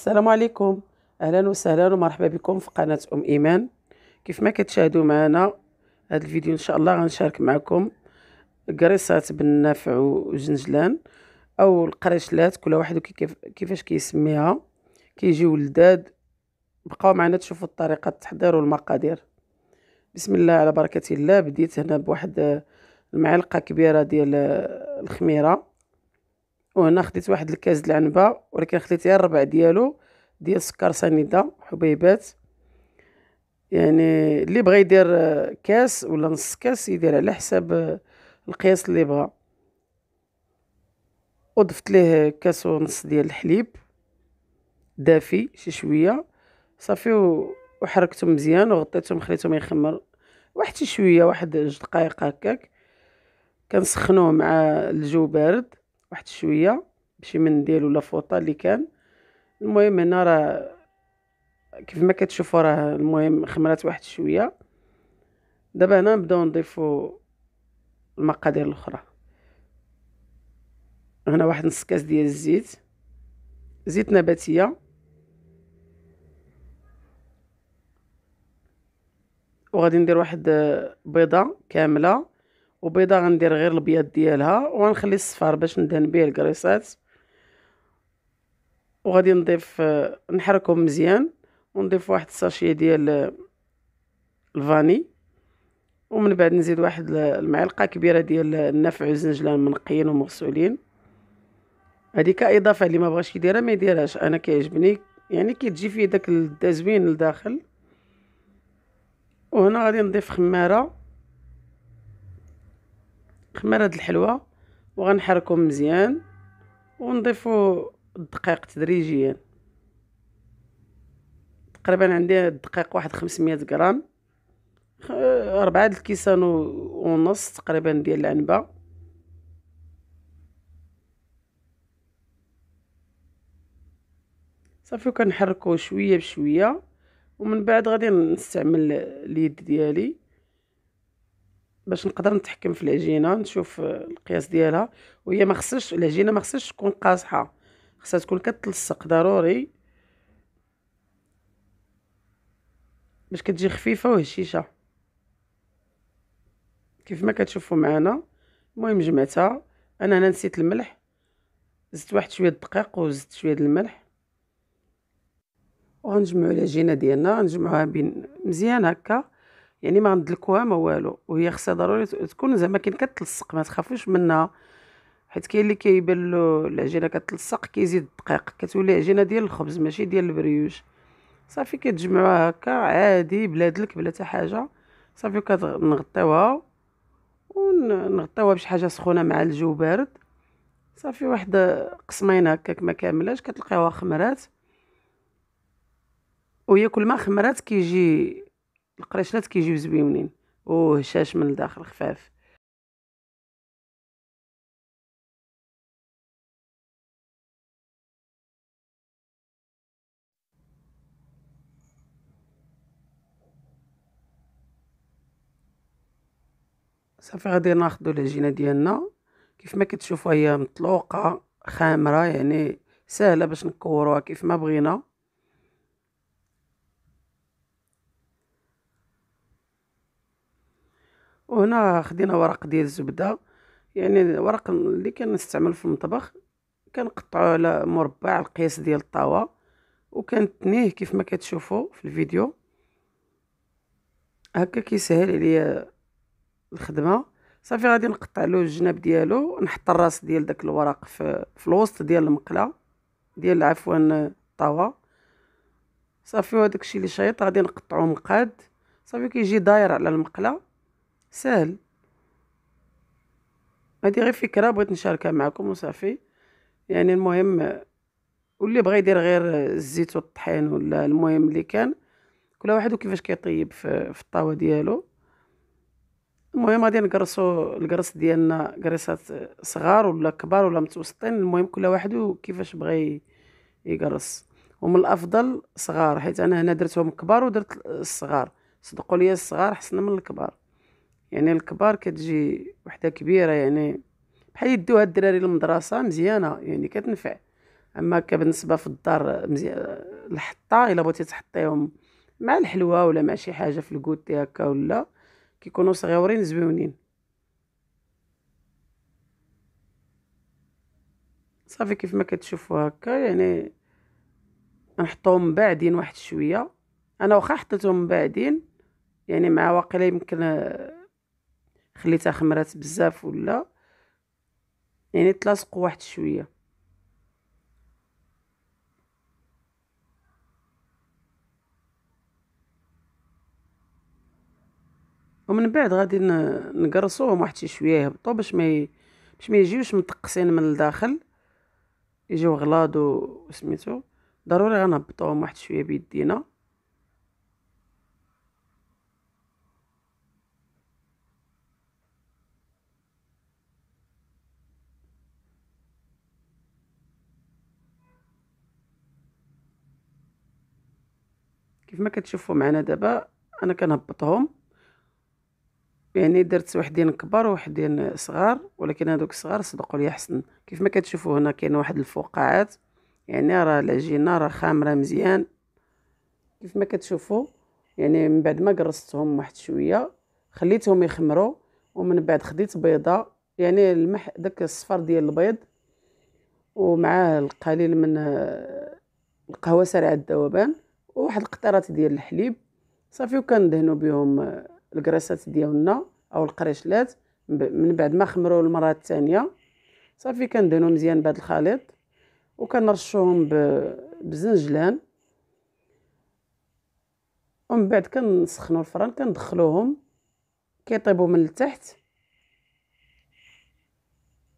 السلام عليكم اهلا وسهلا ومرحبا بكم في قناه ام ايمان كيف ما كتشاهدوا معنا هذا الفيديو ان شاء الله غنشارك معكم قريصات بالنافع وجنجلان او القريشلات كل واحد كيف كيفاش كيسميها كيجيو لداد بقاو معنا تشوفوا طريقه التحضير والمقادير بسم الله على بركه الله بديت هنا بواحد آه، المعلقه كبيره ديال آه، الخميره وهنا خديت واحد الكاس د العنبه ولكن خديت غير الربع ديالو ديال سكر سنيده حبيبات يعني اللي بغى يدير كاس ولا نص كاس يدير على حساب القياس اللي بغى وضفت ليه كاس ونص ديال الحليب دافي شي شويه صافي وحركته مزيان وغطيتهم خليتهم يخمر واحد شي شويه واحد جوج دقائق هكاك كنسخنوه مع الجو بارد واحد شويه بشي منديل ولا فوطه اللي كان المهم هنا راه كيف ما كتشوفوا راه المهم خمرات واحد شويه دابا هنا نبداو نضيفوا المقادير الاخرى هنا واحد نص كاس ديال الزيت زيت نباتيه وغادي ندير واحد بيضه كامله وبيضه غندير غير البياض ديالها وغنخلي الصفار باش ندهن به الكريسات وغادي نضيف آه، نحركهم مزيان ونضيف واحد الساشيه ديال آه، الفاني ومن بعد نزيد واحد المعلقه كبيره ديال آه، النافع والزنجلان منقيين ومغسولين هذه كاضافه اللي ما بغاش يديرها ما يديرهاش انا كيعجبني يعني كتجي فيه داك الدازوين لداخل وهنا غادي نضيف خماره خمار هاد الحلوه وغنحركهم مزيان ونضيفو الدقيق تدريجيا تقريبا عندي الدقيق واحد خمسمية غرام أربعة الكيسان ونص تقريبا ديال العنبه صافي وكنحركو شويه بشويه ومن بعد غادي نستعمل اليد ديالي باش نقدر نتحكم في العجينه نشوف القياس ديالها وهي ما خصش العجينه ما خصش تكون قاصحه خصها تكون كتلصق ضروري باش كتجي خفيفه وهشيشه كيف ما كتشوفوا معنا المهم جمعتها انا هنا نسيت الملح زدت واحد شويه الدقيق وزدت شويه الملح وغنجمعوا العجينه ديالنا نجمعوها بين مزيان هكا يعني ما غندلكوها ما والو وهي خصها ضروري تكون زعما كاين كتلصق ما تخافوش منها حيت كاين اللي كيبان له العجينه كتلصق كيزيد الدقيق كتولي عجينه ديال الخبز ماشي ديال البريوش صافي كتجمعوها هكا عادي بلا دلك بلا حتى حاجه صافي كنغطيوها ونغطيوها بشي حاجه سخونه مع الجو بارد صافي واحد قسمين هكاك ما كاملاش كتلقاوها خمرات وهي كل ما خمرات كيجي القريشنات كيجيو زويونين وهشاش من الداخل خفاف صافي غادي ناخذوا العجينه ديالنا كيف ما كتشوفوا هي مطلوقه خامره يعني سهله باش نكوروها كيف ما بغينا وهنا خدينا ورق ديال الزبده يعني ورق اللي كنستعمل في المطبخ كنقطعو على مربع القياس ديال الطاوه وكنتنيه كيف ما كتشوفوا في الفيديو هكا كيسهل عليا الخدمه صافي غادي نقطع له الجناب ديالو نحط الراس ديال داك الورق في, في الوسط ديال المقله ديال عفوا الطاوه صافي وهداك الشيء اللي شايط غادي نقطعو مقاد صافي كيجي داير على المقله سهل هذه غير فكره بغيت نشاركها معكم وصافي يعني المهم واللي بغى يدير غير الزيت والطحين ولا المهم اللي كان كل واحد وكيفاش كيطيب في, في الطاوه ديالو المهم غادي نقرصو القرص ديالنا قريصات صغار ولا كبار ولا متوسطين المهم كل واحد وكيفاش بغى يقرص ومن الافضل صغار حيت انا هنا درتهم كبار ودرت الصغار صدقوا لي الصغار حسن من الكبار يعني الكبار كتجي وحده كبيره يعني بحال يدوها الدراري للمدرسه مزيانه يعني كتنفع اما كبالنسبه في الدار مزيان الحطه الا بغيتي تحطيهم مع الحلوه ولا مع شي حاجه في الكوتي هكا ولا كيكونوا صغيورين زوينين صافي كيف ما كتشوفوا هكا يعني نحطوهم بعدين واحد شويه انا واخا حطيتهم بعدين يعني مع واقيلا يمكن خليتها خمرات بزاف ولا يعني تلاصقوا واحد شويه ومن بعد غادي نقرصوهم واحد شويه يهبطوا باش ما ي... باش ما يجيوش متقصين من الداخل يجيو غلاض وسميتو ضروري غنهبطوهم واحد شويه بيدينا كيف ما كتشوفوا معنا دابا انا كنهبطهم يعني درت وحدين كبار وحدين صغار ولكن هذوك الصغار صدقوا لي احسن كيف ما كتشوفوا هنا كاين واحد الفقاعات يعني راه العجينه راه خامره مزيان كيف ما كتشوفوا يعني من بعد ما قرصتهم واحد شويه خليتهم يخمروا ومن بعد خديت بيضه يعني المح داك الصفر ديال البيض ومعاه القليل من القهوه سريعه الذوبان وواحد القطرات ديال الحليب صافي وكندهنوا بهم الكراسات ديالنا او القريشلات من بعد ما خمروا المره الثانيه صافي كندهنوا مزيان بهذا الخليط وكنرشوهم بالزنجلان ومن بعد كنسخنوا الفران كندخلوهم كيطيبوا من التحت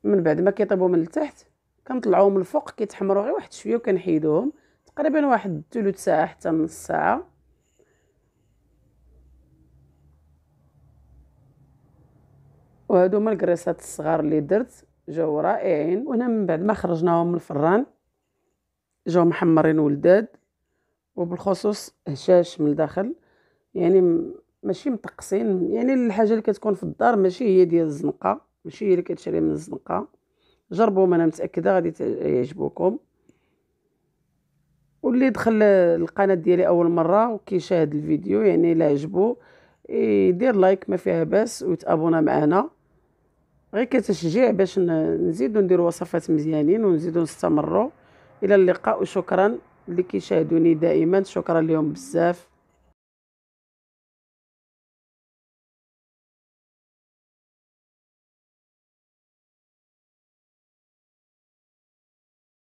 من بعد ما كيطيبوا من التحت كنطلعوهم الفوق كيتحمروا غير واحد شويه وكنحيدوهم تقريبا واحد ثلث ساعه حتى نص ساعه وهادو هما الكريسات الصغار اللي درت جاو رائعين وهنا من بعد ما خرجناهم من الفران جاو محمرين ولداد وبالخصوص هشاش من الداخل يعني ماشي مطقسين يعني الحاجه اللي كتكون في الدار ماشي هي ديال الزنقه ماشي هي اللي كتشري من الزنقه جربوهم انا متاكده غادي يعجبوكم واللي دخل القناه ديالي اول مره وكيشاهد الفيديو يعني الا عجبو يدير لايك ما فيها باس ويتابونا معنا غير كتشجيع باش نزيدو نديرو وصفات مزيانين ونزيدو نستمروا الى اللقاء وشكرا اللي كيشاهدوني دائما شكرا لهم بزاف